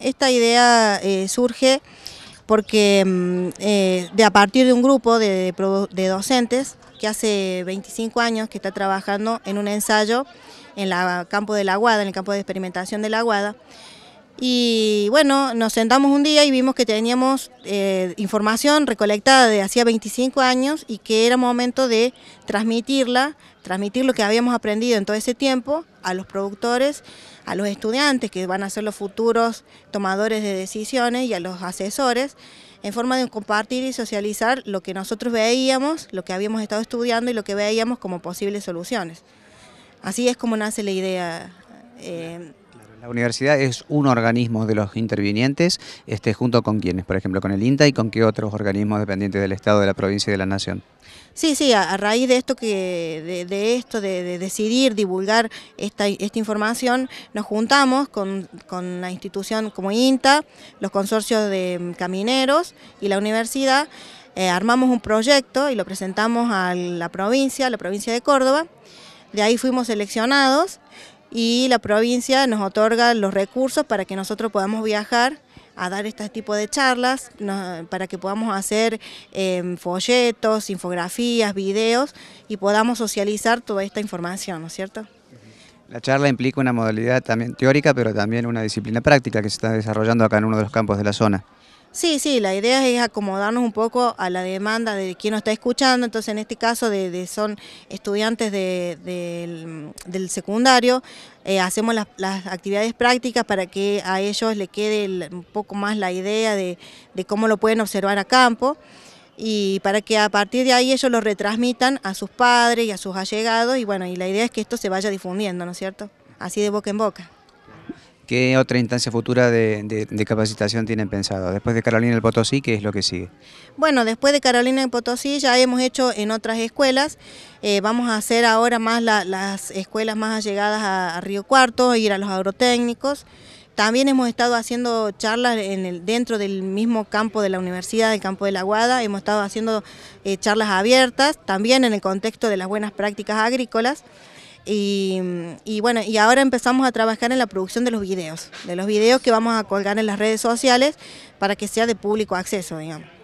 Esta idea eh, surge porque mm, eh, de a partir de un grupo de, docentes que hace 25 años que está trabajando en un ensayo en el campo de la Aguada, en el campo de experimentación de la Aguada, y bueno, nos sentamos un día y vimos que teníamos eh, información recolectada de hacía 25 años y que era momento de transmitirla transmitir lo que habíamos aprendido en todo ese tiempo a los productores, a los estudiantes que van a ser los futuros tomadores de decisiones y a los asesores, en forma de compartir y socializar lo que nosotros veíamos, lo que habíamos estado estudiando y lo que veíamos como posibles soluciones. Así es como nace la idea eh, la universidad es un organismo de los intervinientes, este, junto con quienes, por ejemplo, con el INTA y con qué otros organismos dependientes del Estado, de la provincia y de la Nación. Sí, sí, a, raíz de esto, que, de, esto de, decidir divulgar esta, información, nos juntamos con, la institución como INTA, los consorcios de mm, camineros y la universidad, eh, armamos un proyecto y lo presentamos a la provincia, a la provincia de Córdoba, de ahí fuimos seleccionados y la provincia nos otorga los recursos para que nosotros podamos viajar a dar este tipo de charlas, para que podamos hacer em, folletos, infografías, videos y podamos socializar toda esta información, ¿no es cierto? La charla implica una modalidad también teórica, pero también una disciplina práctica que se está desarrollando acá en uno de los campos de la zona. Sí, sí, la idea es acomodarnos un poco a la demanda de quien nos está escuchando, entonces en este caso de, son estudiantes de, del, secundario, eh, hacemos las, actividades prácticas para que a ellos le quede un poco más la idea de, de cómo lo pueden observar a campo y para que a partir de ahí ellos lo retransmitan a sus padres y a sus allegados y bueno, y la idea es que esto se vaya difundiendo, ¿no es cierto? Así de boca en boca. ¿Qué otra instancia futura de, capacitación tienen pensado? Después de Carolina del Potosí, ¿qué es lo que sigue? Bueno, después de Carolina del Potosí ya hemos hecho en otras escuelas. Eh, vamos a hacer ahora más las escuelas más allegadas a, Río Cuarto, ir a los agrotécnicos. También hemos estado haciendo charlas en el, dentro del mismo campo de la universidad, del campo de la aguada. Hemos estado haciendo eh, charlas abiertas, también en el contexto de las buenas prácticas agrícolas. Y, bueno, y ahora empezamos a trabajar en la producción de los videos, de los videos que vamos a colgar en las redes sociales para que sea de público acceso, digamos.